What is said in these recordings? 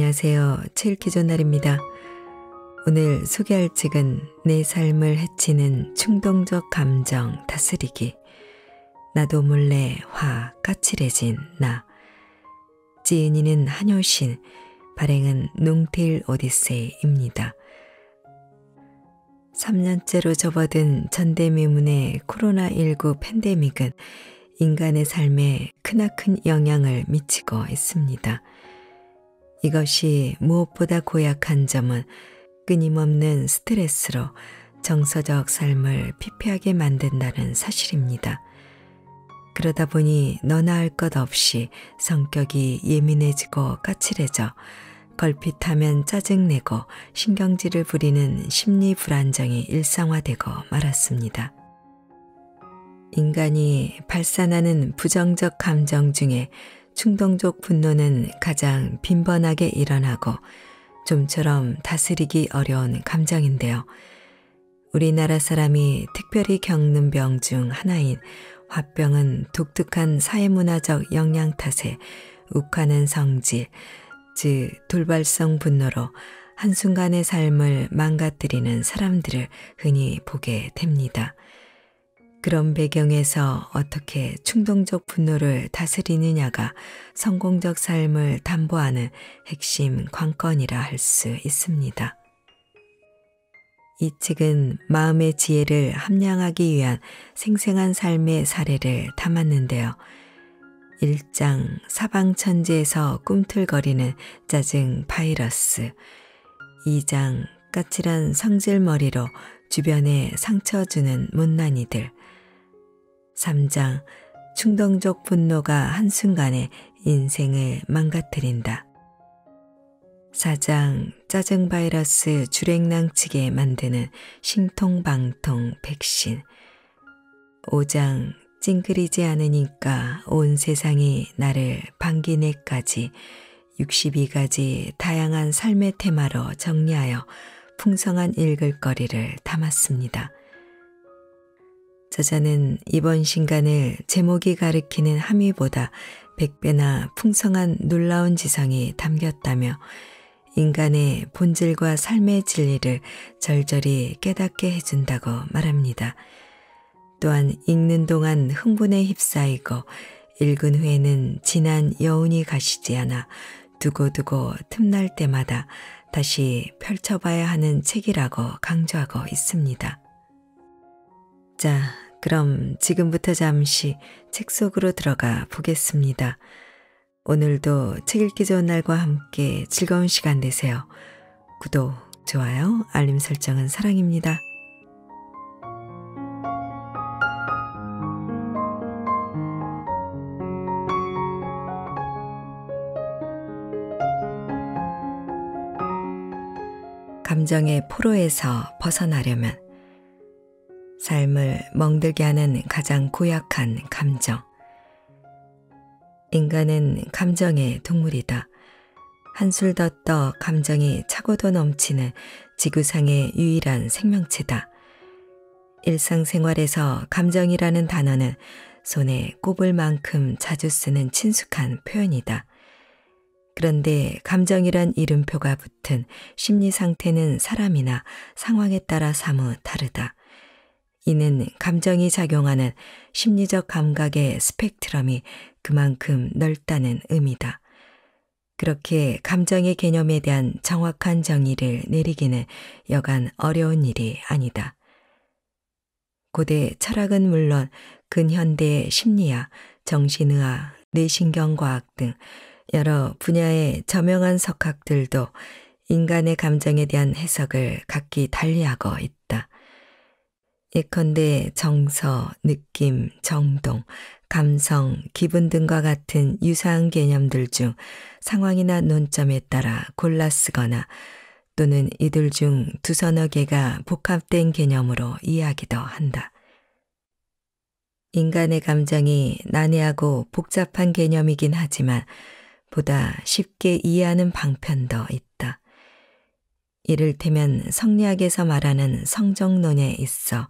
안녕하세요. 책 읽기 전날입니다. 오늘 소개할 책은 내 삶을 해치는 충동적 감정 다스리기. 나도 몰래 화 까칠해진 나. 지은이는 한효신, 발행은 농태일 오디세이입니다. 3년째로 접어든 전대미문의 코로나19 팬데믹은 인간의 삶에 크나큰 영향을 미치고 있습니다. 이것이 무엇보다 고약한 점은 끊임없는 스트레스로 정서적 삶을 피폐하게 만든다는 사실입니다. 그러다 보니 너나 할 것 없이 성격이 예민해지고 까칠해져 걸핏하면 짜증내고 신경질을 부리는 심리 불안정이 일상화되고 말았습니다. 인간이 발산하는 부정적 감정 중에 충동적 분노는 가장 빈번하게 일어나고 좀처럼 다스리기 어려운 감정인데요. 우리나라 사람이 특별히 겪는 병 중 하나인 화병은 독특한 사회문화적 영향 탓에 욱하는 성질, 즉 돌발성 분노로 한순간의 삶을 망가뜨리는 사람들을 흔히 보게 됩니다. 그런 배경에서 어떻게 충동적 분노를 다스리느냐가 성공적 삶을 담보하는 핵심 관건이라 할 수 있습니다. 이 책은 마음의 지혜를 함양하기 위한 생생한 삶의 사례를 담았는데요. 1장 사방천지에서 꿈틀거리는 짜증 바이러스 2장 까칠한 성질머리로 주변에 상처 주는 못난이들 3장 충동적 분노가 한순간에 인생을 망가뜨린다. 4장 짜증 바이러스 줄행랑치게 만드는 신통방통 백신 5장 찡그리지 않으니까 온 세상이 나를 반기네까지 62가지 다양한 삶의 테마로 정리하여 풍성한 읽을거리를 담았습니다. 저자는 이번 신간을 제목이 가리키는 함의보다 백배나 풍성한 놀라운 지성이 담겼다며 인간의 본질과 삶의 진리를 절절히 깨닫게 해준다고 말합니다. 또한 읽는 동안 흥분에 휩싸이고 읽은 후에는 진한 여운이 가시지 않아 두고두고 틈날 때마다 다시 펼쳐봐야 하는 책이라고 강조하고 있습니다. 자, 그럼 지금부터 잠시 책 속으로 들어가 보겠습니다. 오늘도 책 읽기 좋은 날과 함께 즐거운 시간 되세요. 구독, 좋아요, 알림 설정은 사랑입니다. 감정의 포로에서 벗어나려면 삶을 멍들게 하는 가장 고약한 감정. 인간은 감정의 동물이다. 한술 더 떠 감정이 차고도 넘치는 지구상의 유일한 생명체다. 일상생활에서 감정이라는 단어는 손에 꼽을 만큼 자주 쓰는 친숙한 표현이다. 그런데 감정이란 이름표가 붙은 심리 상태는 사람이나 상황에 따라 사뭇 다르다. 이는 감정이 작용하는 심리적 감각의 스펙트럼이 그만큼 넓다는 의미다. 그렇게 감정의 개념에 대한 정확한 정의를 내리기는 여간 어려운 일이 아니다. 고대 철학은 물론 근현대 심리학, 정신의학, 뇌신경과학 등 여러 분야의 저명한 석학들도 인간의 감정에 대한 해석을 각기 달리하고 있다. 예컨대 정서, 느낌, 정동, 감성, 기분 등과 같은 유사한 개념들 중 상황이나 논점에 따라 골라 쓰거나 또는 이들 중 두서너 개가 복합된 개념으로 이해하기도 한다. 인간의 감정이 난해하고 복잡한 개념이긴 하지만 보다 쉽게 이해하는 방편도 있다. 이를테면 성리학에서 말하는 성정론에 있어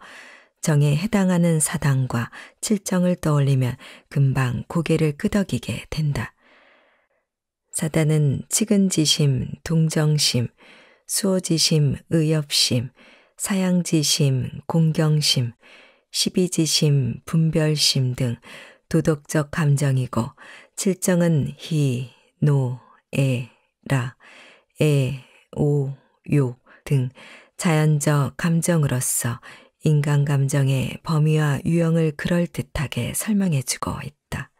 정에 해당하는 사당과 칠정을 떠올리면 금방 고개를 끄덕이게 된다. 사단은 측은지심, 동정심, 수호지심, 의협심, 사양지심, 공경심, 시비지심, 분별심 등 도덕적 감정이고 칠정은 희, 노, 에, 라, 에, 오, 요등 자연적 감정으로서 인간 감정의 범위와 유형을 그럴듯하게 설명해주고 있다.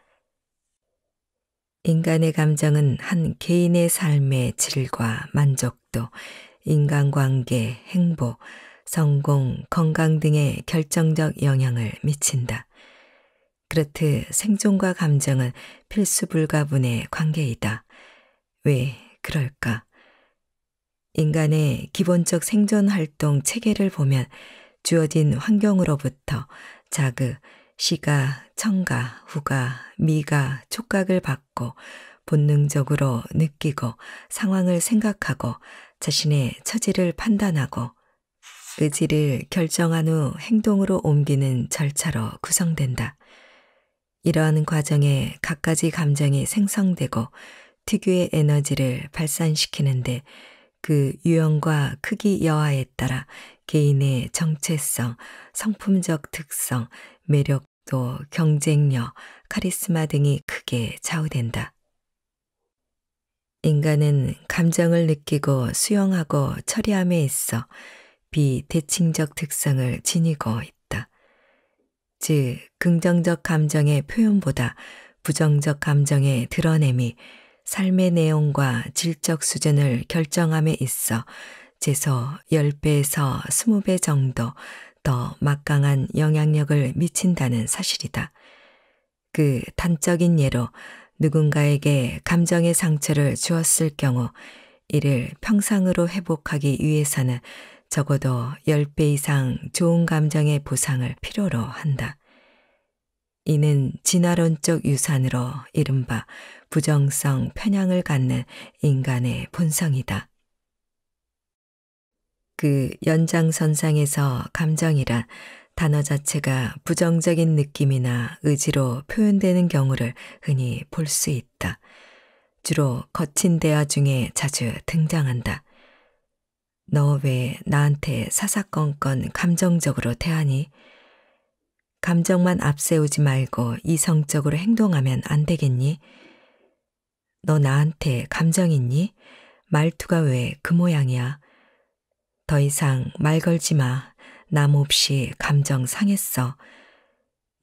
인간의 감정은 한 개인의 삶의 질과 만족도, 인간관계, 행복, 성공, 건강 등의 결정적 영향을 미친다. 그렇듯 생존과 감정은 필수 불가분의 관계이다. 왜 그럴까? 인간의 기본적 생존 활동 체계를 보면 주어진 환경으로부터 자극, 시가, 청가, 후가, 미가, 촉각을 받고 본능적으로 느끼고 상황을 생각하고 자신의 처지를 판단하고 의지를 그 결정한 후 행동으로 옮기는 절차로 구성된다. 이러한 과정에 갖가지 감정이 생성되고 특유의 에너지를 발산시키는데 그 유형과 크기 여하에 따라 개인의 정체성, 성품적 특성, 매력도, 경쟁력, 카리스마 등이 크게 좌우된다. 인간은 감정을 느끼고 수용하고 처리함에 있어 비대칭적 특성을 지니고 있다. 즉, 긍정적 감정의 표현보다 부정적 감정의 드러냄이 삶의 내용과 질적 수준을 결정함에 있어 최소 10배에서 20배 정도 더 막강한 영향력을 미친다는 사실이다. 그 단적인 예로 누군가에게 감정의 상처를 주었을 경우 이를 평상으로 회복하기 위해서는 적어도 10배 이상 좋은 감정의 보상을 필요로 한다. 이는 진화론적 유산으로 이른바 부정성 편향을 갖는 인간의 본성이다. 그 연장선상에서 감정이란 단어 자체가 부정적인 느낌이나 의지로 표현되는 경우를 흔히 볼 수 있다. 주로 거친 대화 중에 자주 등장한다. 너 왜 나한테 사사건건 감정적으로 대하니? 감정만 앞세우지 말고 이성적으로 행동하면 안 되겠니? 너 나한테 감정 있니? 말투가 왜 그 모양이야? 더 이상 말 걸지 마. 남 없이 감정 상했어.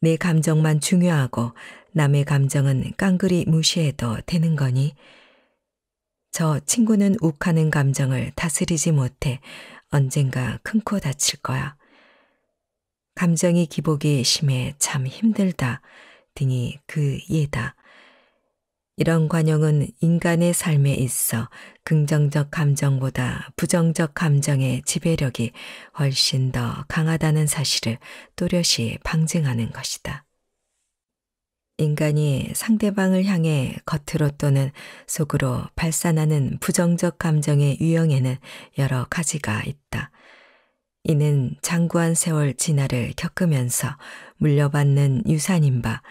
내 감정만 중요하고 남의 감정은 깡그리 무시해도 되는 거니? 저 친구는 욱하는 감정을 다스리지 못해 언젠가 큰 코 다칠 거야. 감정이 기복이 심해 참 힘들다. 등이 그 예다. 이런 관용은 인간의 삶에 있어 긍정적 감정보다 부정적 감정의 지배력이 훨씬 더 강하다는 사실을 또렷이 방증하는 것이다. 인간이 상대방을 향해 겉으로 또는 속으로 발산하는 부정적 감정의 유형에는 여러 가지가 있다. 이는 장구한 세월 진화를 겪으면서 물려받는 유산인 바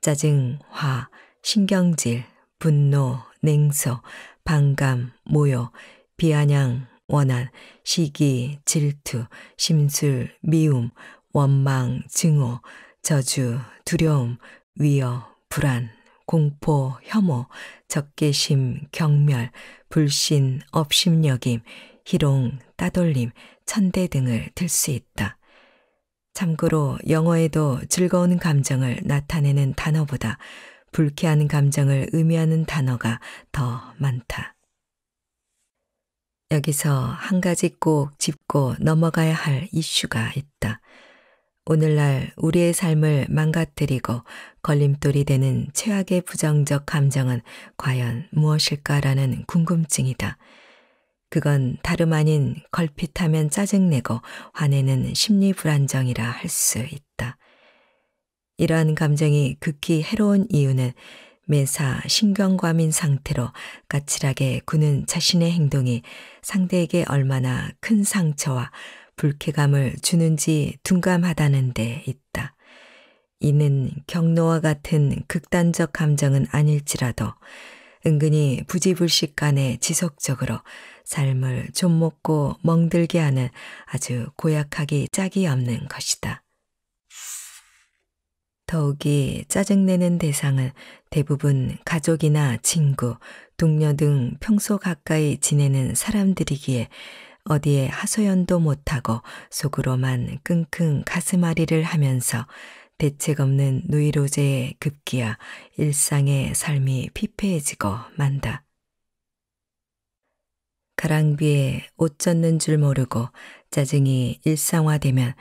짜증, 화, 신경질, 분노, 냉소, 반감, 모욕, 비아냥, 원한, 시기, 질투, 심술, 미움, 원망, 증오, 저주, 두려움, 위협, 불안, 공포, 혐오, 적개심, 경멸, 불신, 업심여김, 희롱, 따돌림, 천대 등을 들 수 있다. 참고로 영어에도 즐거운 감정을 나타내는 단어보다 불쾌한 감정을 의미하는 단어가 더 많다. 여기서 한 가지 꼭 짚고 넘어가야 할 이슈가 있다. 오늘날 우리의 삶을 망가뜨리고 걸림돌이 되는 최악의 부정적 감정은 과연 무엇일까라는 궁금증이다. 그건 다름 아닌 걸핏하면 짜증내고 화내는 심리 불안정이라 할 수 있다. 이러한 감정이 극히 해로운 이유는 매사 신경과민 상태로 까칠하게 구는 자신의 행동이 상대에게 얼마나 큰 상처와 불쾌감을 주는지 둔감하다는 데 있다. 이는 경로와 같은 극단적 감정은 아닐지라도 은근히 부지불식 간에 지속적으로 삶을 좀 먹고 멍들게 하는 아주 고약하기 짝이 없는 것이다. 더욱이 짜증내는 대상은 대부분 가족이나 친구, 동료 등 평소 가까이 지내는 사람들이기에 어디에 하소연도 못하고 속으로만 끙끙 가슴앓이를 하면서 대책 없는 누이로제의 급기야 일상의 삶이 피폐해지고 만다. 가랑비에 옷 젖는 줄 모르고 짜증이 일상화되면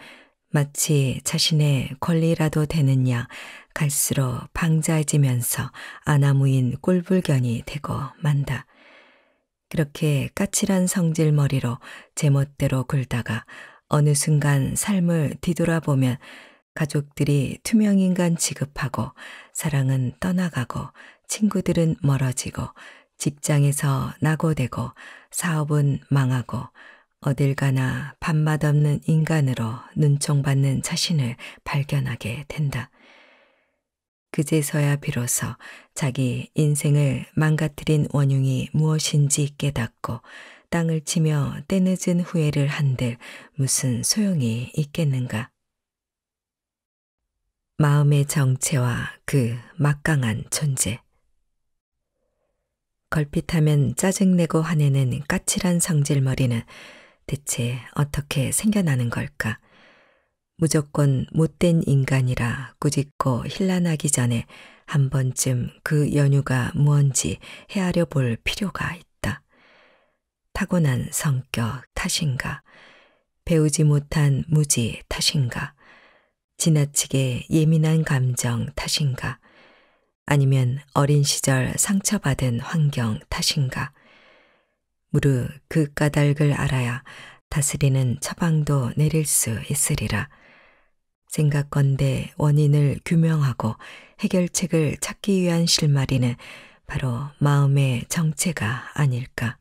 마치 자신의 권리라도 되는 양 갈수록 방자해지면서 아나무인 꼴불견이 되고 만다. 그렇게 까칠한 성질 머리로 제멋대로 굴다가 어느 순간 삶을 뒤돌아보면 가족들이 투명인간 지급하고 사랑은 떠나가고 친구들은 멀어지고 직장에서 낙오되고 사업은 망하고 어딜 가나 밥맛 없는 인간으로 눈총받는 자신을 발견하게 된다. 그제서야 비로소 자기 인생을 망가뜨린 원흉이 무엇인지 깨닫고 땅을 치며 때늦은 후회를 한들 무슨 소용이 있겠는가. 마음의 정체와 그 막강한 존재. 걸핏하면 짜증내고 화내는 까칠한 성질머리는 대체 어떻게 생겨나는 걸까? 무조건 못된 인간이라 꾸짖고 힐난하기 전에 한 번쯤 그 연유가 무언지 헤아려 볼 필요가 있다. 타고난 성격 탓인가? 배우지 못한 무지 탓인가? 지나치게 예민한 감정 탓인가, 아니면 어린 시절 상처받은 환경 탓인가, 무르 그 까닭을 알아야 다스리는 처방도 내릴 수 있으리라. 생각건대 원인을 규명하고 해결책을 찾기 위한 실마리는 바로 마음의 정체가 아닐까.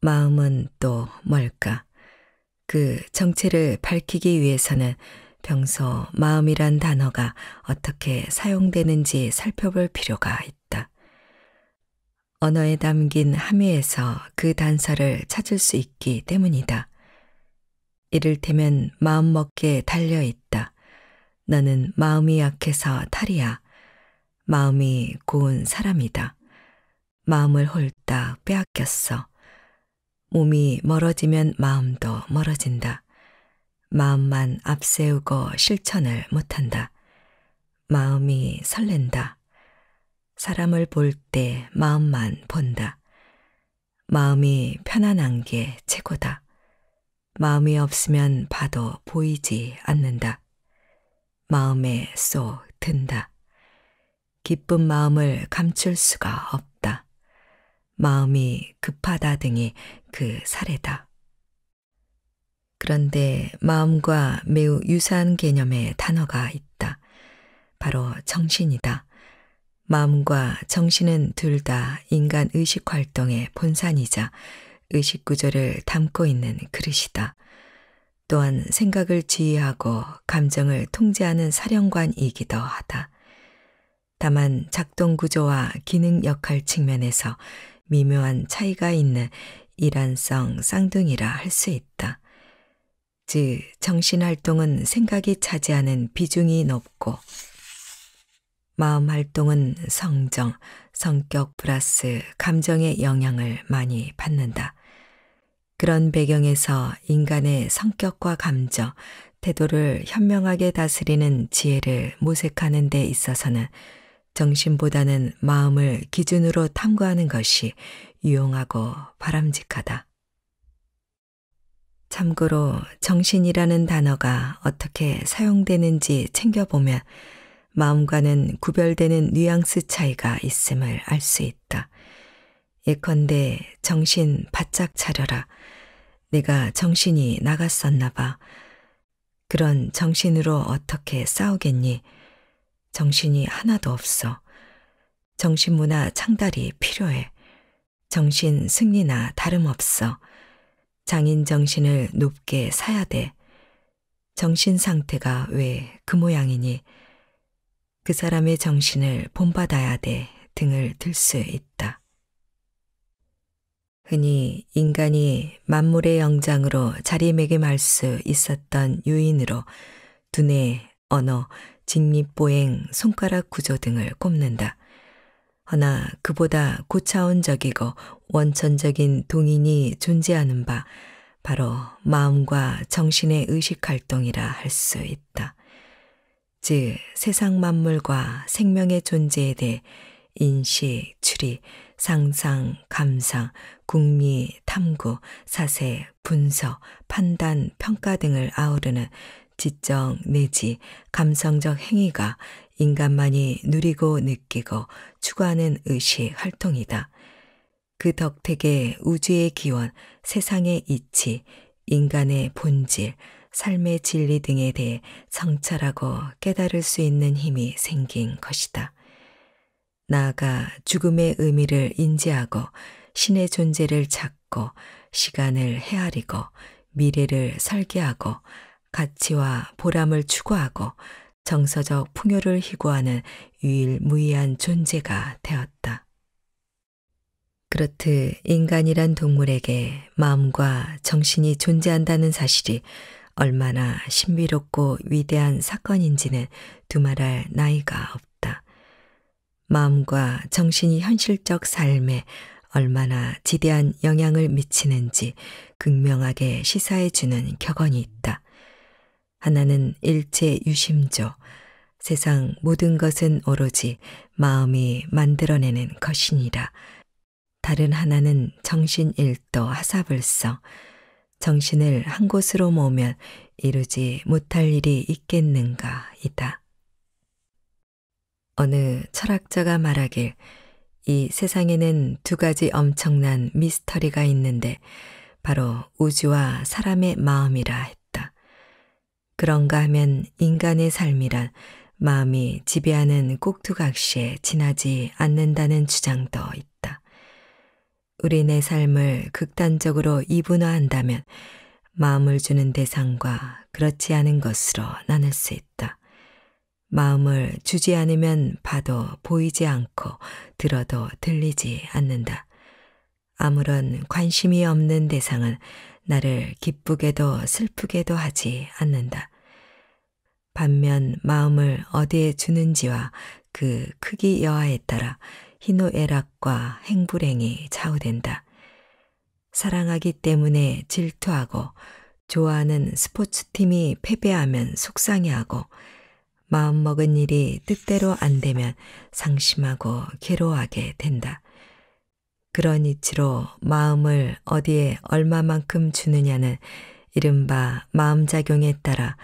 마음은 또 뭘까? 그 정체를 밝히기 위해서는 평소 마음이란 단어가 어떻게 사용되는지 살펴볼 필요가 있다. 언어에 담긴 함의에서 그 단서를 찾을 수 있기 때문이다. 이를테면 마음먹기에 달려있다. 너는 마음이 약해서 탈이야. 마음이 고운 사람이다. 마음을 홀딱 빼앗겼어. 몸이 멀어지면 마음도 멀어진다. 마음만 앞세우고 실천을 못한다. 마음이 설렌다. 사람을 볼 때 마음만 본다. 마음이 편안한 게 최고다. 마음이 없으면 봐도 보이지 않는다. 마음에 쏙 든다. 기쁜 마음을 감출 수가 없다. 마음이 급하다 등이 그 사례다. 그런데 마음과 매우 유사한 개념의 단어가 있다. 바로 정신이다. 마음과 정신은 둘 다 인간 의식 활동의 본산이자 의식 구조를 담고 있는 그릇이다. 또한 생각을 지휘하고 감정을 통제하는 사령관이기도 하다. 다만 작동 구조와 기능 역할 측면에서 미묘한 차이가 있는 일란성 쌍둥이라 할 수 있다. 즉, 정신활동은 생각이 차지하는 비중이 높고, 마음활동은 성정, 성격 플러스 감정의 영향을 많이 받는다. 그런 배경에서 인간의 성격과 감정, 태도를 현명하게 다스리는 지혜를 모색하는 데 있어서는 정신보다는 마음을 기준으로 탐구하는 것이 유용하고 바람직하다. 참고로 정신이라는 단어가 어떻게 사용되는지 챙겨보면 마음과는 구별되는 뉘앙스 차이가 있음을 알 수 있다. 예컨대 정신 바짝 차려라. 내가 정신이 나갔었나 봐. 그런 정신으로 어떻게 싸우겠니? 정신이 하나도 없어. 정신문화 창달이 필요해. 정신 승리나 다름없어. 장인 정신을 높게 사야 돼. 정신 상태가 왜 그 모양이니? 그 사람의 정신을 본받아야 돼 등을 들 수 있다. 흔히 인간이 만물의 영장으로 자리매김할 수 있었던 유인으로 두뇌, 언어, 직립보행, 손가락 구조 등을 꼽는다. 허나 그보다 고차원적이고 원천적인 동인이 존재하는 바 바로 마음과 정신의 의식 활동이라 할 수 있다. 즉 세상 만물과 생명의 존재에 대해 인식, 추리, 상상, 감상, 궁리, 탐구, 사세, 분석, 판단, 평가 등을 아우르는 지적 내지 감성적 행위가 인간만이 누리고 느끼고 추구하는 의식 활동이다. 그 덕택에 우주의 기원, 세상의 이치, 인간의 본질, 삶의 진리 등에 대해 성찰하고 깨달을 수 있는 힘이 생긴 것이다. 나아가 죽음의 의미를 인지하고 신의 존재를 찾고 시간을 헤아리고 미래를 설계하고 가치와 보람을 추구하고 정서적 풍요를 희구하는 유일무이한 존재가 되었다. 그렇듯 인간이란 동물에게 마음과 정신이 존재한다는 사실이 얼마나 신비롭고 위대한 사건인지는 두말할 나이가 없다. 마음과 정신이 현실적 삶에 얼마나 지대한 영향을 미치는지 극명하게 시사해주는 격언이 있다. 하나는 일체 유심조, 세상 모든 것은 오로지 마음이 만들어내는 것이니라. 다른 하나는 정신일도 하사불성, 정신을 한 곳으로 모으면 이루지 못할 일이 있겠는가이다. 어느 철학자가 말하길 이 세상에는 두 가지 엄청난 미스터리가 있는데 바로 우주와 사람의 마음이라 했다. 그런가 하면 인간의 삶이란 마음이 지배하는 꼭두각시에 지나지 않는다는 주장도 있다. 우리 내 삶을 극단적으로 이분화한다면 마음을 주는 대상과 그렇지 않은 것으로 나눌 수 있다. 마음을 주지 않으면 봐도 보이지 않고 들어도 들리지 않는다. 아무런 관심이 없는 대상은 나를 기쁘게도 슬프게도 하지 않는다. 반면 마음을 어디에 주는지와 그 크기 여하에 따라 희노애락과 행불행이 좌우된다. 사랑하기 때문에 질투하고 좋아하는 스포츠팀이 패배하면 속상해하고 마음먹은 일이 뜻대로 안 되면 상심하고 괴로워하게 된다. 그런 이치로 마음을 어디에 얼마만큼 주느냐는 이른바 마음작용에 따라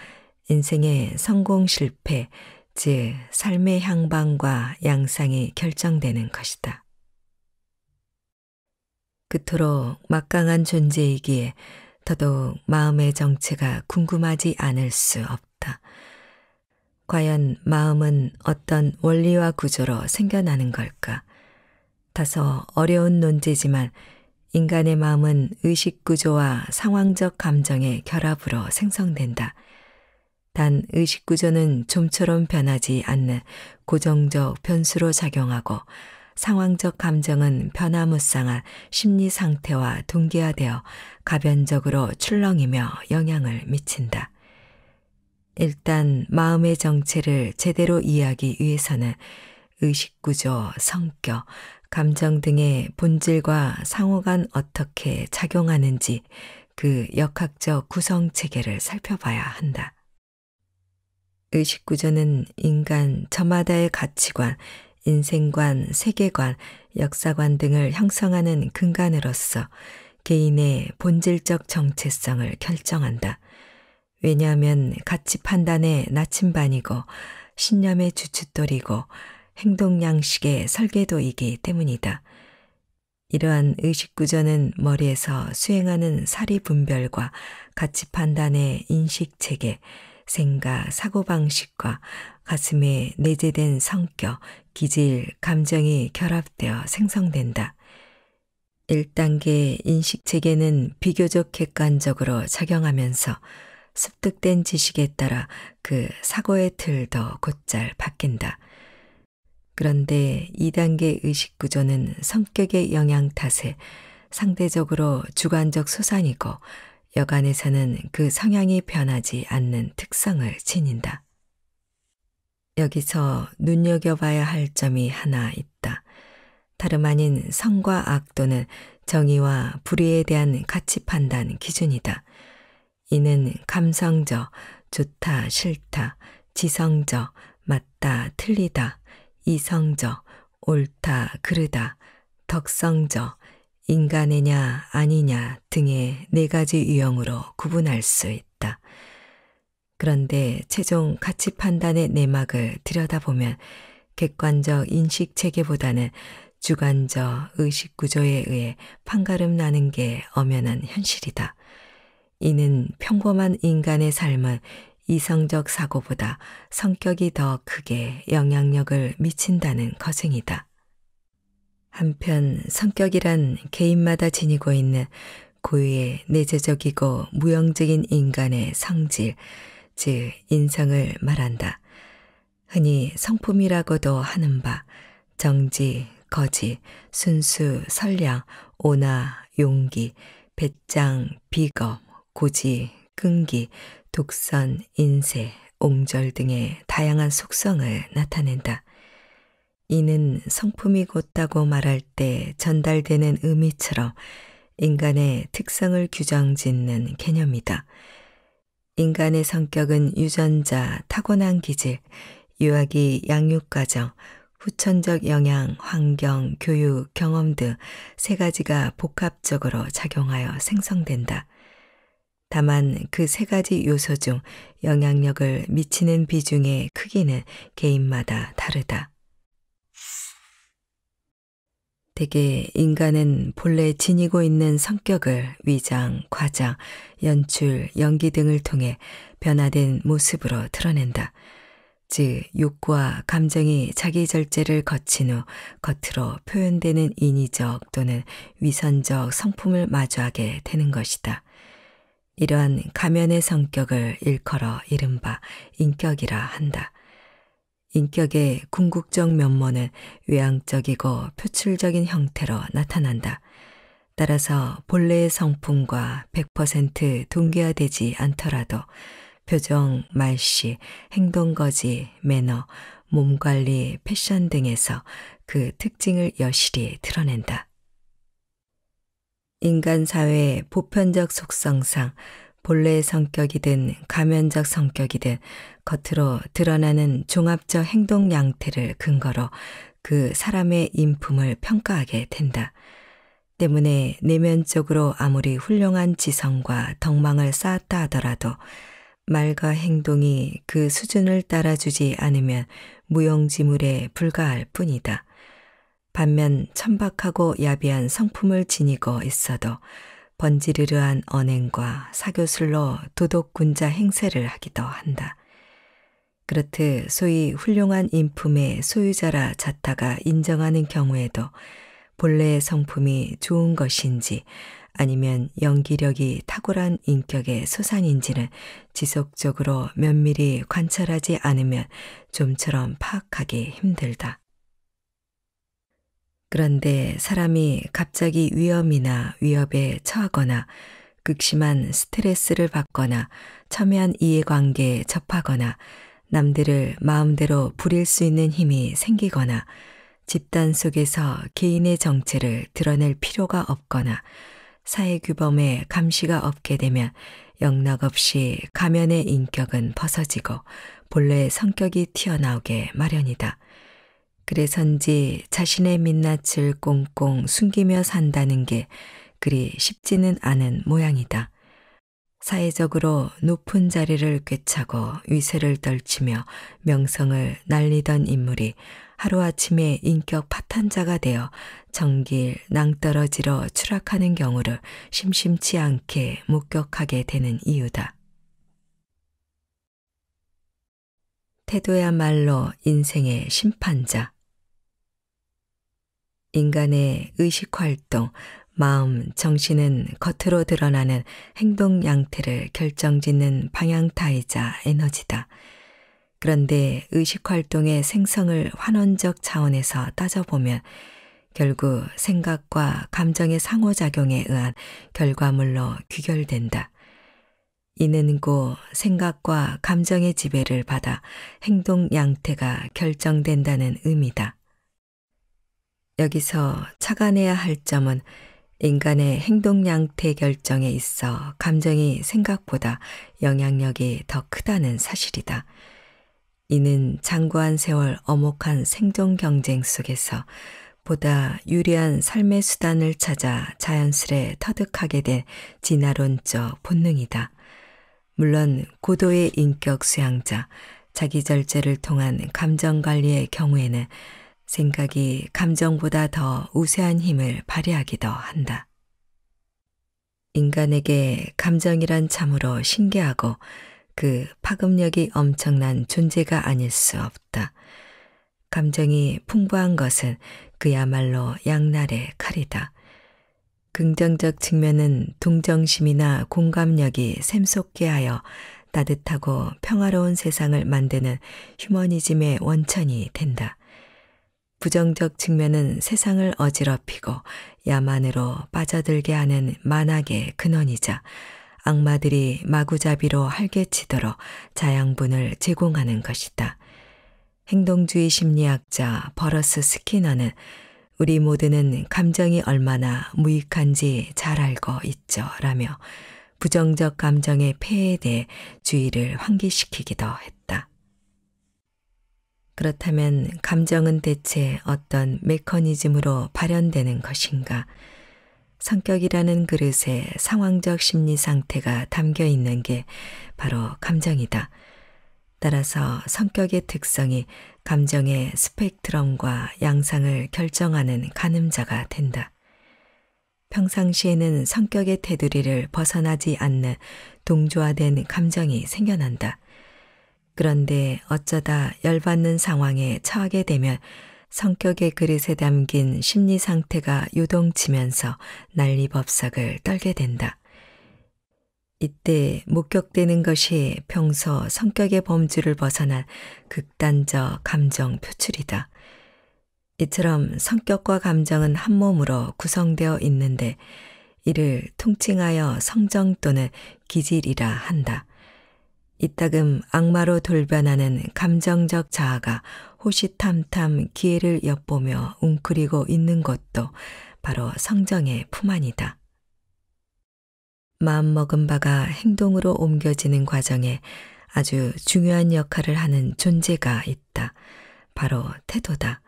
인생의 성공 실패, 즉 삶의 향방과 양상이 결정되는 것이다. 그토록 막강한 존재이기에 더더욱 마음의 정체가 궁금하지 않을 수 없다. 과연 마음은 어떤 원리와 구조로 생겨나는 걸까? 다소 어려운 논제지만 인간의 마음은 의식 구조와 상황적 감정의 결합으로 생성된다. 단 의식 구조는 좀처럼 변하지 않는 고정적 변수로 작용하고 상황적 감정은 변화무쌍한 심리 상태와 동기화되어 가변적으로 출렁이며 영향을 미친다. 일단 마음의 정체를 제대로 이해하기 위해서는 의식 구조, 성격, 감정 등의 본질과 상호간 어떻게 작용하는지 그 역학적 구성 체계를 살펴봐야 한다. 의식구조는 인간 저마다의 가치관, 인생관, 세계관, 역사관 등을 형성하는 근간으로서 개인의 본질적 정체성을 결정한다. 왜냐하면 가치 판단의 나침반이고 신념의 주춧돌이고 행동 양식의 설계도이기 때문이다. 이러한 의식구조는 머리에서 수행하는 사리 분별과 가치 판단의 인식 체계, 생각, 사고방식과 가슴에 내재된 성격, 기질, 감정이 결합되어 생성된다. 1단계 인식체계는 비교적 객관적으로 작용하면서 습득된 지식에 따라 그 사고의 틀도 곧잘 바뀐다. 그런데 2단계 의식구조는 성격의 영향 탓에 상대적으로 주관적 소산이고 여간에서는 그 성향이 변하지 않는 특성을 지닌다. 여기서 눈여겨봐야 할 점이 하나 있다. 다름 아닌 성과 악도는 정의와 불의에 대한 가치 판단 기준이다. 이는 감성적, 좋다, 싫다, 지성적, 맞다, 틀리다, 이성적, 옳다, 그르다, 덕성적, 인간이냐 아니냐 등의 네 가지 유형으로 구분할 수 있다. 그런데 최종 가치 판단의 내막을 들여다보면 객관적 인식 체계보다는 주관적 의식 구조에 의해 판가름 나는 게 엄연한 현실이다. 이는 평범한 인간의 삶은 이성적 사고보다 성격이 더 크게 영향력을 미친다는 거증이다. 한편 성격이란 개인마다 지니고 있는 고유의 내재적이고 무형적인 인간의 성질, 즉 인성을 말한다. 흔히 성품이라고도 하는 바 정지, 거지, 순수, 선량, 오나, 용기, 배짱, 비겁, 고지, 끈기, 독선, 인세, 옹절 등의 다양한 속성을 나타낸다. 이는 성품이 곧다고 말할 때 전달되는 의미처럼 인간의 특성을 규정짓는 개념이다. 인간의 성격은 유전자, 타고난 기질, 유아기 양육 과정, 후천적 영향, 환경, 교육, 경험 등 세 가지가 복합적으로 작용하여 생성된다. 다만 그 세 가지 요소 중 영향력을 미치는 비중의 크기는 개인마다 다르다. 대개 인간은 본래 지니고 있는 성격을 위장, 과장, 연출, 연기 등을 통해 변화된 모습으로 드러낸다. 즉, 욕구와 감정이 자기 절제를 거친 후 겉으로 표현되는 인위적 또는 위선적 성품을 마주하게 되는 것이다. 이러한 가면의 성격을 일컬어 이른바 인격이라 한다. 인격의 궁극적 면모는 외향적이고 표출적인 형태로 나타난다. 따라서 본래의 성품과 100% 동기화되지 않더라도 표정, 말씨, 행동거지, 매너, 몸관리, 패션 등에서 그 특징을 여실히 드러낸다. 인간 사회의 보편적 속성상 본래의 성격이든 가면적 성격이든 겉으로 드러나는 종합적 행동 양태를 근거로 그 사람의 인품을 평가하게 된다. 때문에 내면적으로 아무리 훌륭한 지성과 덕망을 쌓았다 하더라도 말과 행동이 그 수준을 따라주지 않으면 무용지물에 불과할 뿐이다. 반면 천박하고 야비한 성품을 지니고 있어도 번지르르한 언행과 사교술로 도덕군자 행세를 하기도 한다. 그렇듯 소위 훌륭한 인품의 소유자라 자타가 인정하는 경우에도 본래의 성품이 좋은 것인지 아니면 연기력이 탁월한 인격의 소산인지는 지속적으로 면밀히 관찰하지 않으면 좀처럼 파악하기 힘들다. 그런데 사람이 갑자기 위험이나 위협에 처하거나 극심한 스트레스를 받거나 첨예한 이해관계에 접하거나 남들을 마음대로 부릴 수 있는 힘이 생기거나 집단 속에서 개인의 정체를 드러낼 필요가 없거나 사회규범에 감시가 없게 되면 영락없이 가면의 인격은 벗어지고 본래의 성격이 튀어나오게 마련이다. 그래서인지 자신의 민낯을 꽁꽁 숨기며 산다는 게 그리 쉽지는 않은 모양이다. 사회적으로 높은 자리를 꿰차고 위세를 떨치며 명성을 날리던 인물이 하루아침에 인격 파탄자가 되어 정길 낭떠러지로 추락하는 경우를 심심치 않게 목격하게 되는 이유다. 태도야말로 인생의 심판자. 인간의 의식 활동, 마음, 정신은 겉으로 드러나는 행동 양태를 결정짓는 방향타이자 에너지다. 그런데 의식 활동의 생성을 환원적 차원에서 따져보면 결국 생각과 감정의 상호작용에 의한 결과물로 귀결된다. 이는 곧 생각과 감정의 지배를 받아 행동 양태가 결정된다는 의미다. 여기서 착안해야 할 점은 인간의 행동 양태 결정에 있어 감정이 생각보다 영향력이 더 크다는 사실이다. 이는 장구한 세월 어목한 생존 경쟁 속에서 보다 유리한 삶의 수단을 찾아 자연스레 터득하게 된 진화론적 본능이다. 물론 고도의 인격 수양자, 자기 절제를 통한 감정 관리의 경우에는 생각이 감정보다 더 우세한 힘을 발휘하기도 한다. 인간에게 감정이란 참으로 신기하고 그 파급력이 엄청난 존재가 아닐 수 없다. 감정이 풍부한 것은 그야말로 양날의 칼이다. 긍정적 측면은 동정심이나 공감력이 샘솟게 하여 따뜻하고 평화로운 세상을 만드는 휴머니즘의 원천이 된다. 부정적 측면은 세상을 어지럽히고 야만으로 빠져들게 하는 만악의 근원이자 악마들이 마구잡이로 활개치도록 자양분을 제공하는 것이다. 행동주의 심리학자 버러스 스키너는 우리 모두는 감정이 얼마나 무익한지 잘 알고 있죠 라며 부정적 감정의 폐에 대해 주의를 환기시키기도 했다. 그렇다면 감정은 대체 어떤 메커니즘으로 발현되는 것인가? 성격이라는 그릇에 상황적 심리 상태가 담겨 있는 게 바로 감정이다. 따라서 성격의 특성이 감정의 스펙트럼과 양상을 결정하는 가늠자가 된다. 평상시에는 성격의 테두리를 벗어나지 않는 동조화된 감정이 생겨난다. 그런데 어쩌다 열받는 상황에 처하게 되면 성격의 그릇에 담긴 심리 상태가 요동치면서 난리법석을 떨게 된다. 이때 목격되는 것이 평소 성격의 범주를 벗어난 극단적 감정 표출이다. 이처럼 성격과 감정은 한 몸으로 구성되어 있는데 이를 통칭하여 성정 또는 기질이라 한다. 이따금 악마로 돌변하는 감정적 자아가 호시탐탐 기회를 엿보며 웅크리고 있는 것도 바로 성정의 품안이다. 마음먹은 바가 행동으로 옮겨지는 과정에 아주 중요한 역할을 하는 존재가 있다. 바로 태도다.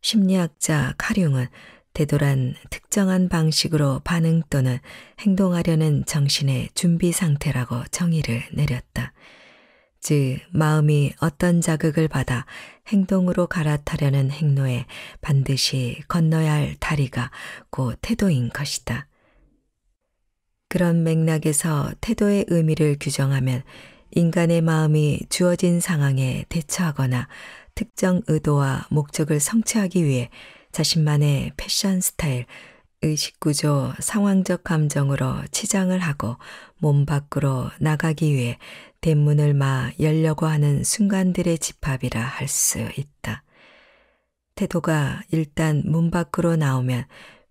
심리학자 카룡은 되돌한 특정한 방식으로 반응 또는 행동하려는 정신의 준비 상태라고 정의를 내렸다. 즉, 마음이 어떤 자극을 받아 행동으로 갈아타려는 행로에 반드시 건너야 할 다리가 곧 태도인 것이다. 그런 맥락에서 태도의 의미를 규정하면 인간의 마음이 주어진 상황에 대처하거나 특정 의도와 목적을 성취하기 위해 자신만의 패션 스타일, 의식구조, 상황적 감정으로 치장을 하고 몸 밖으로 나가기 위해 대문을 마 열려고 하는 순간들의 집합이라 할 수 있다. 태도가 일단 문 밖으로 나오면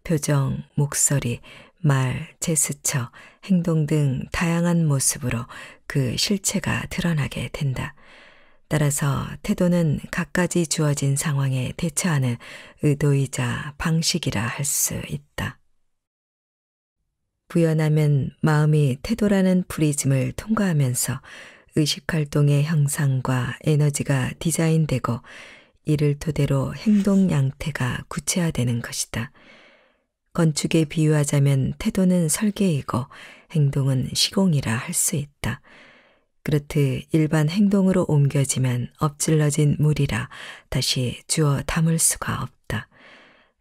표정, 목소리, 말, 제스처, 행동 등 다양한 모습으로 그 실체가 드러나게 된다. 따라서 태도는 각가지 주어진 상황에 대처하는 의도이자 방식이라 할 수 있다. 부연하면 마음이 태도라는 프리즘을 통과하면서 의식활동의 형상과 에너지가 디자인되고 이를 토대로 행동 양태가 구체화되는 것이다. 건축에 비유하자면 태도는 설계이고 행동은 시공이라 할 수 있다. 그렇듯 일반 행동으로 옮겨지면 엎질러진 물이라 다시 주워 담을 수가 없다.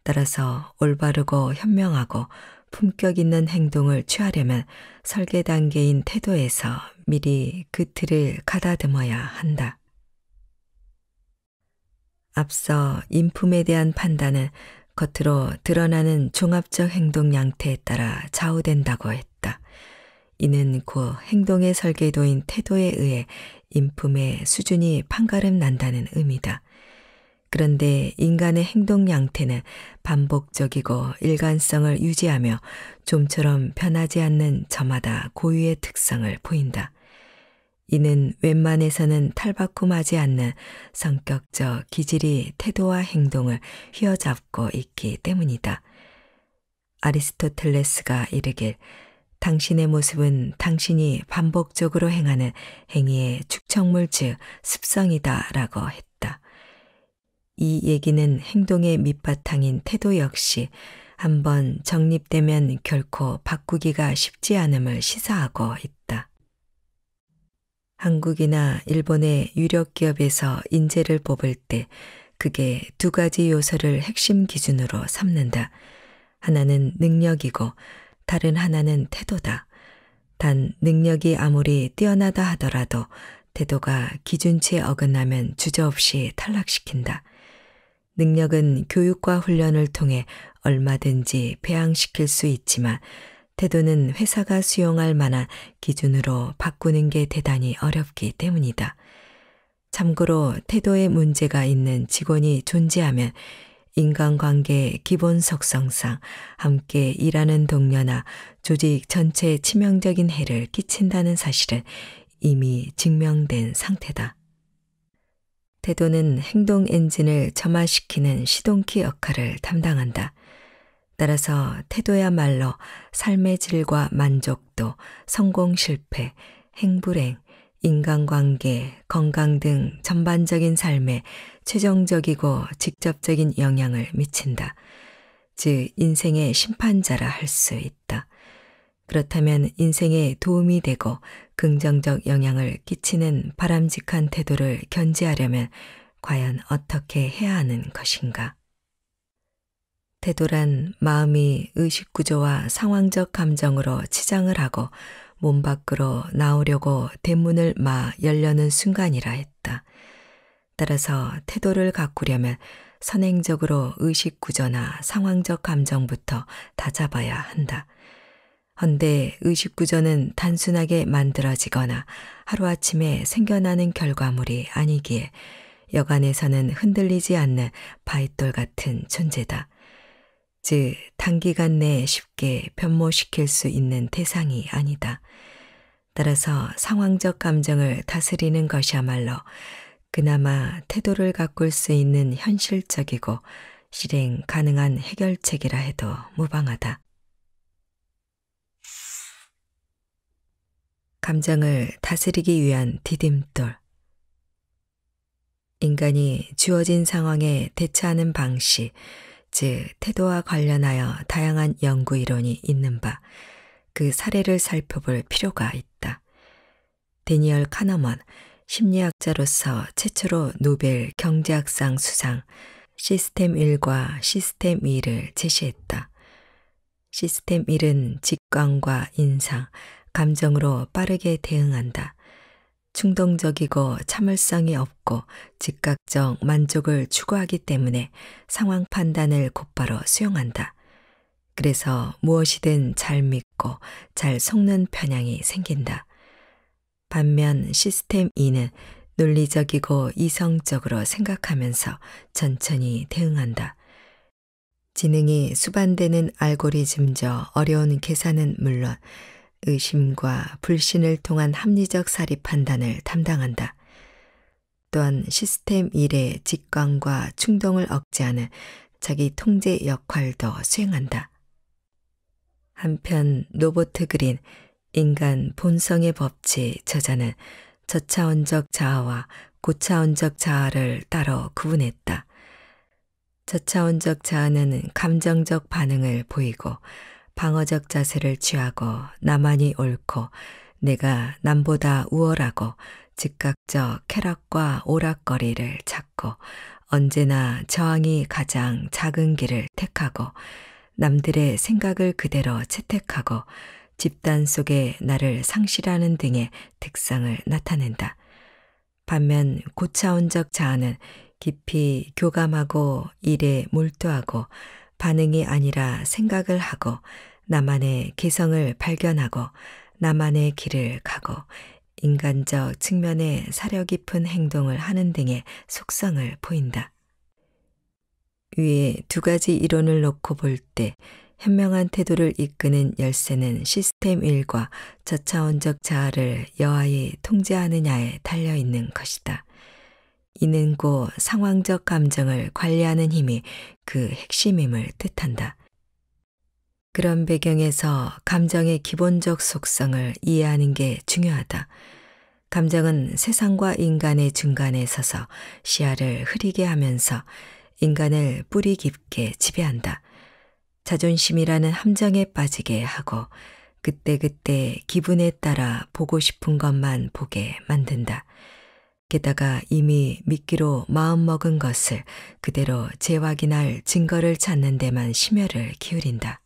따라서 올바르고 현명하고 품격 있는 행동을 취하려면 설계 단계인 태도에서 미리 그 틀을 가다듬어야 한다. 앞서 인품에 대한 판단은 겉으로 드러나는 종합적 행동 양태에 따라 좌우된다고 했다. 이는 그 행동의 설계도인 태도에 의해 인품의 수준이 판가름 난다는 의미다. 그런데 인간의 행동 양태는 반복적이고 일관성을 유지하며 좀처럼 변하지 않는 저마다 고유의 특성을 보인다. 이는 웬만해서는 탈바꿈하지 않는 성격적 기질이 태도와 행동을 휘어잡고 있기 때문이다. 아리스토텔레스가 이르길 당신의 모습은 당신이 반복적으로 행하는 행위의 축청물 즉 습성이다 라고 했다. 이 얘기는 행동의 밑바탕인 태도 역시 한번 정립되면 결코 바꾸기가 쉽지 않음을 시사하고 있다. 한국이나 일본의 유력 기업에서 인재를 뽑을 때 그게 두 가지 요소를 핵심 기준으로 삼는다. 하나는 능력이고 다른 하나는 태도다. 단 능력이 아무리 뛰어나다 하더라도 태도가 기준치에 어긋나면 주저없이 탈락시킨다. 능력은 교육과 훈련을 통해 얼마든지 배양시킬 수 있지만 태도는 회사가 수용할 만한 기준으로 바꾸는 게 대단히 어렵기 때문이다. 참고로 태도에 문제가 있는 직원이 존재하면 인간관계의 기본 속성상 함께 일하는 동료나 조직 전체에 치명적인 해를 끼친다는 사실은 이미 증명된 상태다. 태도는 행동 엔진을 점화시키는 시동키 역할을 담당한다. 따라서 태도야말로 삶의 질과 만족도, 성공 실패, 행불행, 인간관계, 건강 등 전반적인 삶에 최종적이고 직접적인 영향을 미친다. 즉, 인생의 심판자라 할 수 있다. 그렇다면 인생에 도움이 되고 긍정적 영향을 끼치는 바람직한 태도를 견지하려면 과연 어떻게 해야 하는 것인가? 태도란 마음이 의식구조와 상황적 감정으로 치장을 하고 몸 밖으로 나오려고 대문을 마 열려는 순간이라 했다. 따라서 태도를 가꾸려면 선행적으로 의식 구조나 상황적 감정부터 다 잡아야 한다. 헌데 의식 구조는 단순하게 만들어지거나 하루아침에 생겨나는 결과물이 아니기에 여간에서는 흔들리지 않는 바윗돌 같은 존재다. 즉 단기간 내에 쉽게 변모시킬 수 있는 대상이 아니다. 따라서 상황적 감정을 다스리는 것이야말로 그나마 태도를 가꿀 수 있는 현실적이고 실행 가능한 해결책이라 해도 무방하다. 감정을 다스리기 위한 디딤돌. 인간이 주어진 상황에 대처하는 방식, 즉 태도와 관련하여 다양한 연구 이론이 있는 바 그 사례를 살펴볼 필요가 있다. 데니얼 카너먼 심리학자로서 최초로 노벨 경제학상 수상 시스템 1과 시스템 2를 제시했다. 시스템 1은 직관과 인상, 감정으로 빠르게 대응한다. 충동적이고 참을성이 없고 즉각적 만족을 추구하기 때문에 상황 판단을 곧바로 수용한다. 그래서 무엇이든 잘 믿고 잘 속는 편향이 생긴다. 반면 시스템 2는 논리적이고 이성적으로 생각하면서 천천히 대응한다. 지능이 수반되는 알고리즘저 어려운 계산은 물론 의심과 불신을 통한 합리적 사립 판단을 담당한다. 또한 시스템 일의 직관과 충동을 억제하는 자기 통제 역할도 수행한다. 한편 로버트 그린 인간 본성의 법칙 저자는 저차원적 자아와 고차원적 자아를 따로 구분했다. 저차원적 자아는 감정적 반응을 보이고 방어적 자세를 취하고 나만이 옳고 내가 남보다 우월하고 즉각적 쾌락과 오락거리를 찾고 언제나 저항이 가장 작은 길을 택하고 남들의 생각을 그대로 채택하고 집단 속에 나를 상실하는 등의 특성을 나타낸다. 반면 고차원적 자아는 깊이 교감하고 일에 몰두하고 반응이 아니라 생각을 하고 나만의 개성을 발견하고 나만의 길을 가고 인간적 측면의 사려 깊은 행동을 하는 등의 속성을 보인다. 위에 두 가지 이론을 놓고 볼 때 현명한 태도를 이끄는 열쇠는 시스템 1과 저차원적 자아를 여하이 통제하느냐에 달려 있는 것이다. 있는고 상황적 감정을 관리하는 힘이 그 핵심임을 뜻한다. 그런 배경에서 감정의 기본적 속성을 이해하는 게 중요하다. 감정은 세상과 인간의 중간에 서서 시야를 흐리게 하면서 인간을 뿌리 깊게 지배한다. 자존심이라는 함정에 빠지게 하고 그때그때 기분에 따라 보고 싶은 것만 보게 만든다. 게다가 이미 믿기로 마음먹은 것을 그대로 재확인할 증거를 찾는 데만 심혈을 기울인다.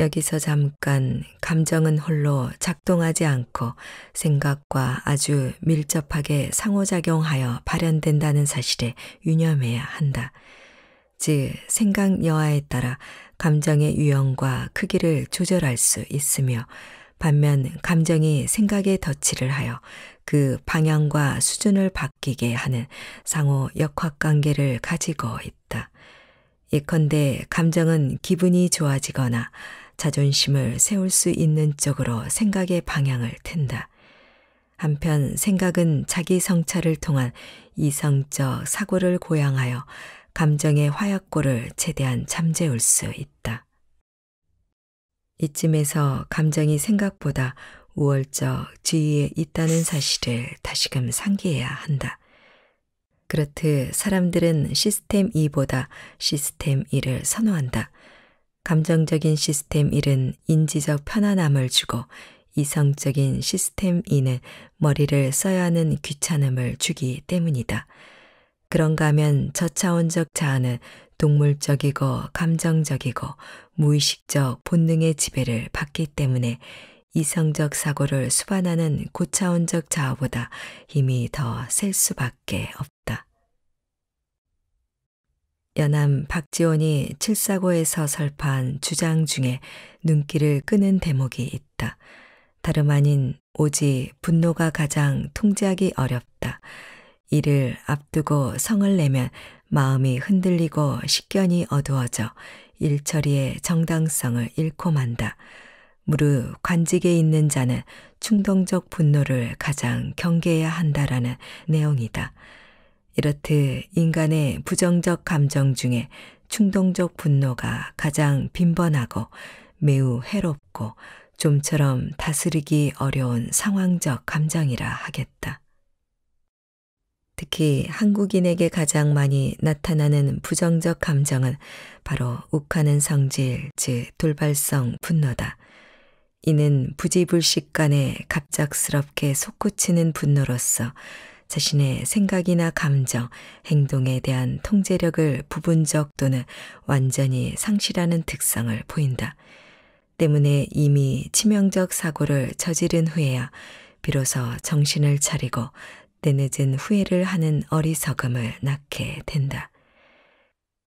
여기서 잠깐 감정은 홀로 작동하지 않고 생각과 아주 밀접하게 상호작용하여 발현된다는 사실에 유념해야 한다. 즉, 생각 여하에 따라 감정의 유형과 크기를 조절할 수 있으며 반면 감정이 생각에 덧칠을 하여 그 방향과 수준을 바뀌게 하는 상호 역학관계를 가지고 있다. 예컨대 감정은 기분이 좋아지거나 자존심을 세울 수 있는 쪽으로 생각의 방향을 튼다. 한편 생각은 자기 성찰을 통한 이성적 사고를 고양하여 감정의 화약고를 최대한 잠재울 수 있다. 이쯤에서 감정이 생각보다 우월적 지위에 있다는 사실을 다시금 상기해야 한다. 그렇듯 사람들은 시스템 2보다 시스템 1을 선호한다. 감정적인 시스템 1은 인지적 편안함을 주고 이성적인 시스템 2는 머리를 써야 하는 귀찮음을 주기 때문이다 그런가 하면 저차원적 자아는 동물적이고 감정적이고 무의식적 본능의 지배를 받기 때문에 이성적 사고를 수반하는 고차원적 자아보다 힘이 더 셀 수밖에 없다. 연암 박지원이 칠사고에서 설파한 주장 중에 눈길을 끄는 대목이 있다. 다름 아닌 오직 분노가 가장 통제하기 어렵다. 이를 앞두고 성을 내면 마음이 흔들리고 식견이 어두워져 일처리의 정당성을 잃고 만다. 무릇 관직에 있는 자는 충동적 분노를 가장 경계해야 한다라는 내용이다. 이렇듯 인간의 부정적 감정 중에 충동적 분노가 가장 빈번하고 매우 해롭고 좀처럼 다스리기 어려운 상황적 감정이라 하겠다. 특히 한국인에게 가장 많이 나타나는 부정적 감정은 바로 욱하는 성질, 즉 돌발성 분노다. 이는 부지불식 간에 갑작스럽게 솟구치는 분노로서 자신의 생각이나 감정, 행동에 대한 통제력을 부분적 또는 완전히 상실하는 특성을 보인다. 때문에 이미 치명적 사고를 저지른 후에야 비로소 정신을 차리고 때늦은 후회를 하는 어리석음을 낳게 된다.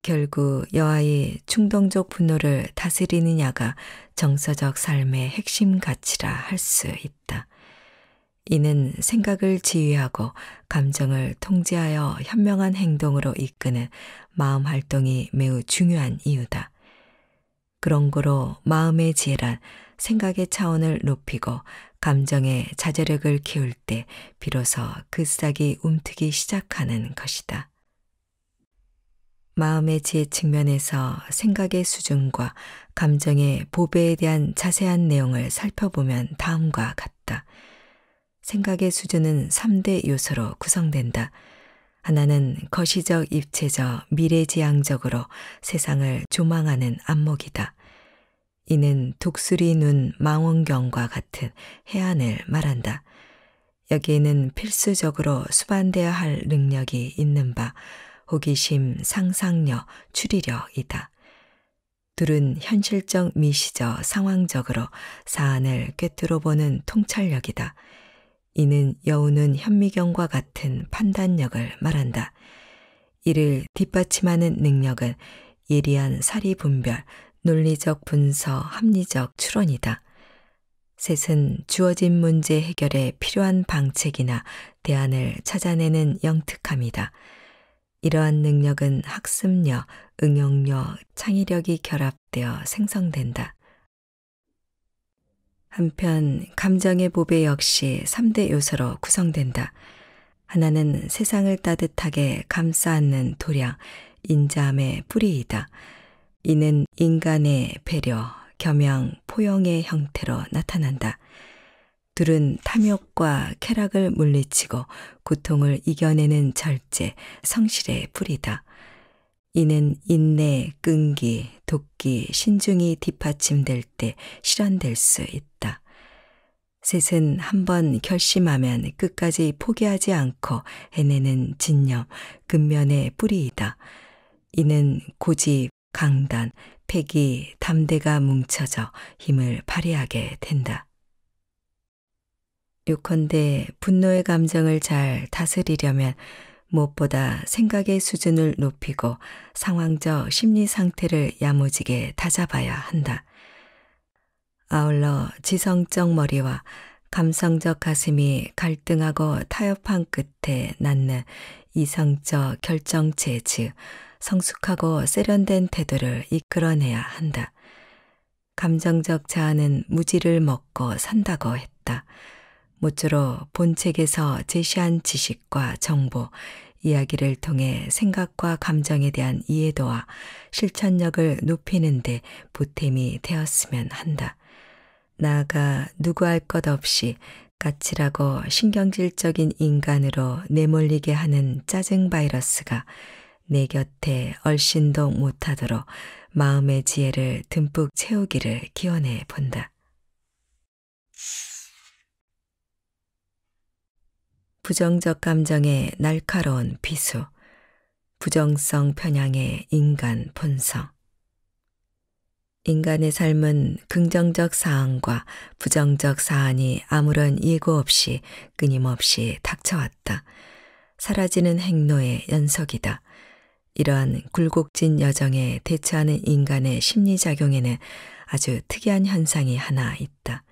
결국 여아의 충동적 분노를 다스리느냐가 정서적 삶의 핵심 가치라 할 수 있다. 이는 생각을 지휘하고 감정을 통제하여 현명한 행동으로 이끄는 마음 활동이 매우 중요한 이유다. 그런 거로 마음의 지혜란 생각의 차원을 높이고 감정의 자제력을 키울 때 비로소 그 싹이 움트기 시작하는 것이다. 마음의 지혜 측면에서 생각의 수준과 감정의 보배에 대한 자세한 내용을 살펴보면 다음과 같다. 생각의 수준은 3대 요소로 구성된다. 하나는 거시적, 입체적, 미래지향적으로 세상을 조망하는 안목이다. 이는 독수리 눈 망원경과 같은 해안을 말한다. 여기에는 필수적으로 수반되어야 할 능력이 있는 바 호기심, 상상력, 추리력이다. 둘은 현실적 미시적 상황적으로 사안을 꿰뚫어 보는 통찰력이다. 이는 여우는 현미경과 같은 판단력을 말한다. 이를 뒷받침하는 능력은 예리한 사리 분별, 논리적 분석 합리적 추론이다. 셋은 주어진 문제 해결에 필요한 방책이나 대안을 찾아내는 영특함이다. 이러한 능력은 학습력, 응용력, 창의력이 결합되어 생성된다. 한편 감정의 보배 역시 3대 요소로 구성된다. 하나는 세상을 따뜻하게 감싸 안는 도량, 인자함의 뿌리이다. 이는 인간의 배려, 겸양, 포용의 형태로 나타난다. 둘은 탐욕과 쾌락을 물리치고 고통을 이겨내는 절제, 성실의 뿌리다. 이는 인내, 끈기, 독기, 신중이 뒷받침될 때 실현될 수 있다. 셋은 한번 결심하면 끝까지 포기하지 않고 해내는 진념, 근면의 뿌리이다. 이는 고집, 강단, 폐기, 담대가 뭉쳐져 힘을 발휘하게 된다. 요컨대 분노의 감정을 잘 다스리려면 무엇보다 생각의 수준을 높이고 상황적 심리 상태를 야무지게 다잡아야 한다. 아울러 지성적 머리와 감성적 가슴이 갈등하고 타협한 끝에 낳는 이성적 결정체 즉 성숙하고 세련된 태도를 이끌어내야 한다. 감정적 자아는 무지를 먹고 산다고 했다. 모쪼록 본책에서 제시한 지식과 정보, 이야기를 통해 생각과 감정에 대한 이해도와 실천력을 높이는 데 보탬이 되었으면 한다. 나아가 누구 할 것 없이 까칠하고 신경질적인 인간으로 내몰리게 하는 짜증 바이러스가 내 곁에 얼씬도 못하도록 마음의 지혜를 듬뿍 채우기를 기원해 본다. 부정적 감정의 날카로운 비수, 부정성 편향의 인간 본성. 인간의 삶은 긍정적 사안과 부정적 사안이 아무런 예고 없이 끊임없이 닥쳐왔다. 사라지는 행로의 연속이다. 이러한 굴곡진 여정에 대처하는 인간의 심리작용에는 아주 특이한 현상이 하나 있다.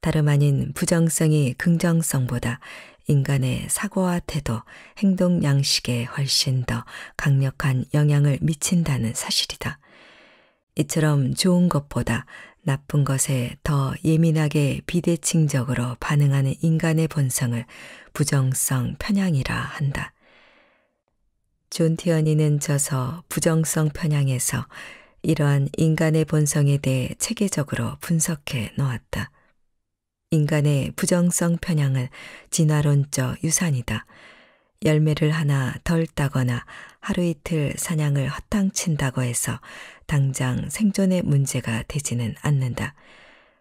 다름 아닌 부정성이 긍정성보다 인간의 사고와 태도, 행동 양식에 훨씬 더 강력한 영향을 미친다는 사실이다. 이처럼 좋은 것보다 나쁜 것에 더 예민하게 비대칭적으로 반응하는 인간의 본성을 부정성 편향이라 한다. 존 티어니는 저서 부정성 편향에서 이러한 인간의 본성에 대해 체계적으로 분석해 놓았다. 인간의 부정성 편향은 진화론적 유산이다. 열매를 하나 덜 따거나 하루 이틀 사냥을 허탕친다고 해서 당장 생존의 문제가 되지는 않는다.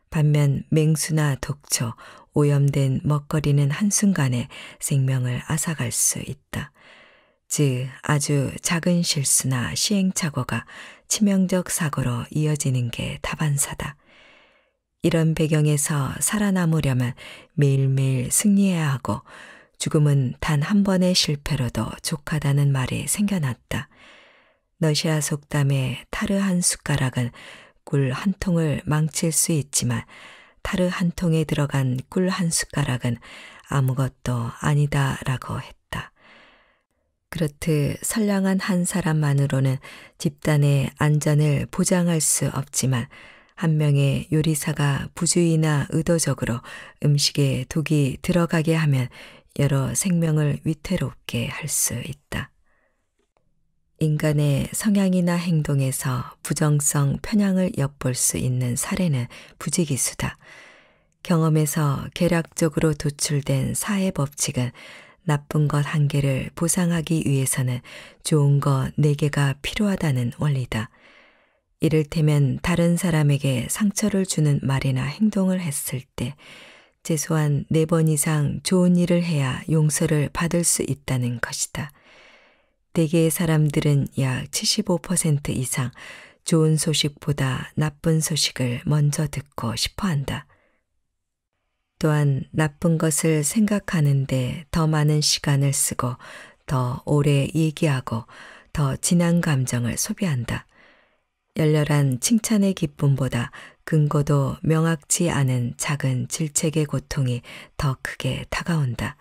반면 맹수나 독초, 오염된 먹거리는 한순간에 생명을 앗아갈 수 있다. 즉 아주 작은 실수나 시행착오가 치명적 사고로 이어지는 게 다반사다. 이런 배경에서 살아남으려면 매일매일 승리해야 하고 죽음은 단 한 번의 실패로도 족하다는 말이 생겨났다. 러시아 속담에 타르 한 숟가락은 꿀 한 통을 망칠 수 있지만 타르 한 통에 들어간 꿀 한 숟가락은 아무것도 아니다라고 했다. 그렇듯 선량한 한 사람만으로는 집단의 안전을 보장할 수 없지만 한 명의 요리사가 부주의나 의도적으로 음식에 독이 들어가게 하면 여러 생명을 위태롭게 할 수 있다. 인간의 성향이나 행동에서 부정성 편향을 엿볼 수 있는 사례는 부지기수다. 경험에서 계략적으로 도출된 사회 법칙은 나쁜 것 한 개를 보상하기 위해서는 좋은 것 네 개가 필요하다는 원리다. 이를테면 다른 사람에게 상처를 주는 말이나 행동을 했을 때 최소한 네 번 이상 좋은 일을 해야 용서를 받을 수 있다는 것이다. 대개의 네 사람들은 약 75% 이상 좋은 소식보다 나쁜 소식을 먼저 듣고 싶어 한다. 또한 나쁜 것을 생각하는데 더 많은 시간을 쓰고 더 오래 얘기하고 더 진한 감정을 소비한다. 열렬한 칭찬의 기쁨보다 근거도 명확치 않은 작은 질책의 고통이 더 크게 다가온다.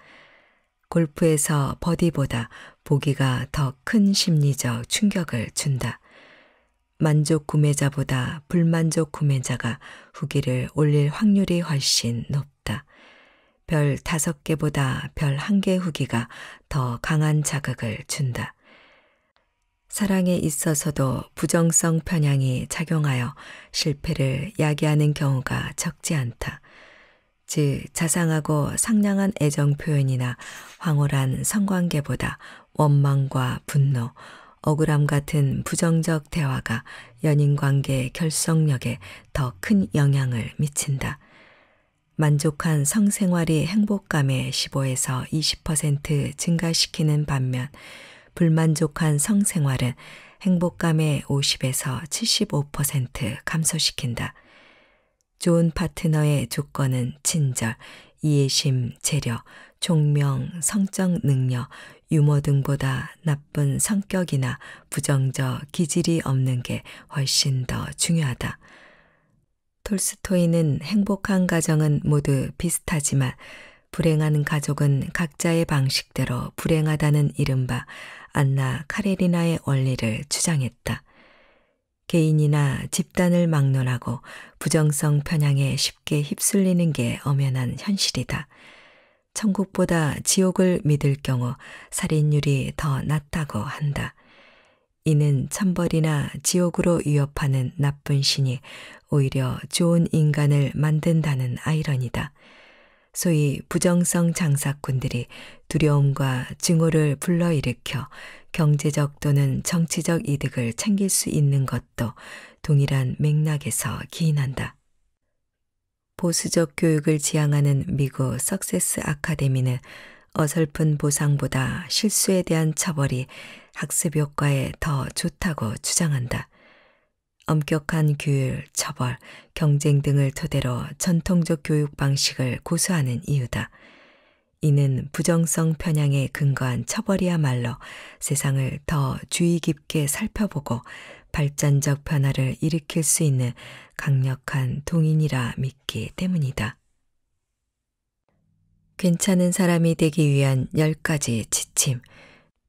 골프에서 버디보다 보기가 더 큰 심리적 충격을 준다. 만족 구매자보다 불만족 구매자가 후기를 올릴 확률이 훨씬 높다. 별 다섯 개보다 별 한 개 후기가 더 강한 자극을 준다. 사랑에 있어서도 부정성 편향이 작용하여 실패를 야기하는 경우가 적지 않다. 즉, 자상하고 상냥한 애정 표현이나 황홀한 성관계보다 원망과 분노, 억울함 같은 부정적 대화가 연인 관계의 결속력에 더 큰 영향을 미친다. 만족한 성생활이 행복감의 15에서 20% 증가시키는 반면 불만족한 성생활은 행복감의 50에서 75% 감소시킨다. 좋은 파트너의 조건은 친절, 이해심, 재력, 종명, 성적 능력, 유머 등보다 나쁜 성격이나 부정적 기질이 없는 게 훨씬 더 중요하다. 톨스토이는 행복한 가정은 모두 비슷하지만 불행한 가족은 각자의 방식대로 불행하다는 이른바 안나 카레리나의 원리를 주장했다. 개인이나 집단을 막론하고 부정성 편향에 쉽게 휩쓸리는 게 엄연한 현실이다. 천국보다 지옥을 믿을 경우 살인율이 더 낮다고 한다. 이는 천벌이나 지옥으로 위협하는 나쁜 신이 오히려 좋은 인간을 만든다는 아이러니다. 소위 부정성 장사꾼들이 두려움과 증오를 불러일으켜 경제적 또는 정치적 이득을 챙길 수 있는 것도 동일한 맥락에서 기인한다. 보수적 교육을 지향하는 미국 석세스 아카데미는 어설픈 보상보다 실수에 대한 처벌이 학습 효과에 더 좋다고 주장한다. 엄격한 규율, 처벌, 경쟁 등을 토대로 전통적 교육 방식을 고수하는 이유다. 이는 부정성 편향에 근거한 처벌이야말로 세상을 더 주의 깊게 살펴보고 발전적 변화를 일으킬 수 있는 강력한 동인이라 믿기 때문이다. 괜찮은 사람이 되기 위한 1가지 지침,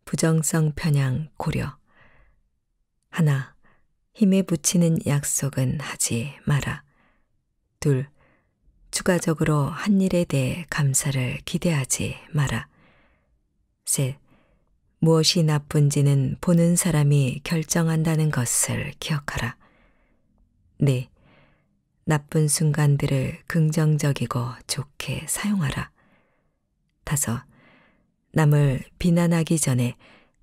부정성 편향 고려. 하나, 힘에 붙이는 약속은 하지 마라. 둘, 추가적으로 한 일에 대해 감사를 기대하지 마라. 셋. 무엇이 나쁜지는 보는 사람이 결정한다는 것을 기억하라. 네. 나쁜 순간들을 긍정적이고 좋게 사용하라. 다섯. 남을 비난하기 전에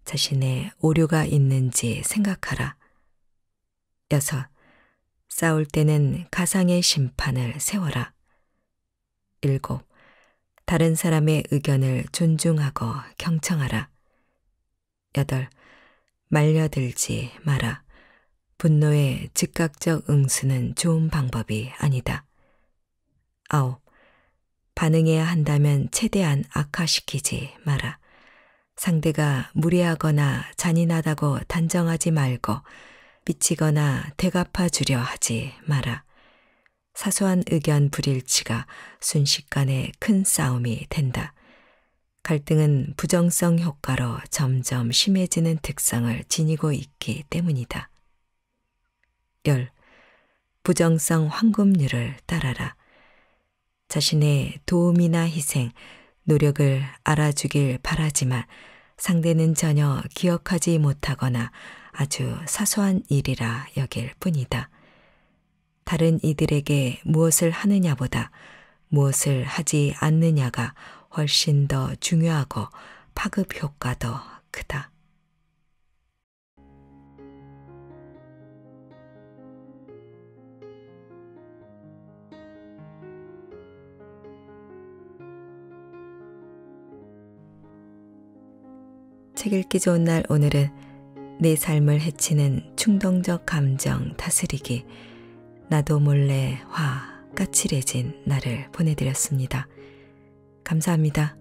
자신의 오류가 있는지 생각하라. 여섯. 싸울 때는 가상의 심판을 세워라. 일곱, 다른 사람의 의견을 존중하고 경청하라. 여덟, 말려들지 마라. 분노의 즉각적 응수는 좋은 방법이 아니다. 아홉, 반응해야 한다면 최대한 악화시키지 마라. 상대가 무례하거나 잔인하다고 단정하지 말고 미치거나 대갚아 주려 하지 마라. 사소한 의견 불일치가 순식간에 큰 싸움이 된다. 갈등은 부정성 효과로 점점 심해지는 특성을 지니고 있기 때문이다. 10. 부정성 황금률을 따라라. 자신의 도움이나 희생, 노력을 알아주길 바라지만 상대는 전혀 기억하지 못하거나 아주 사소한 일이라 여길 뿐이다. 다른 이들에게 무엇을 하느냐보다 무엇을 하지 않느냐가 훨씬 더 중요하고 파급 효과도 크다. 책 읽기 좋은 날 오늘은 내 삶을 해치는 충동적 감정 다스리기 나도 몰래 화 까칠해진 나를 보내드렸습니다. 감사합니다.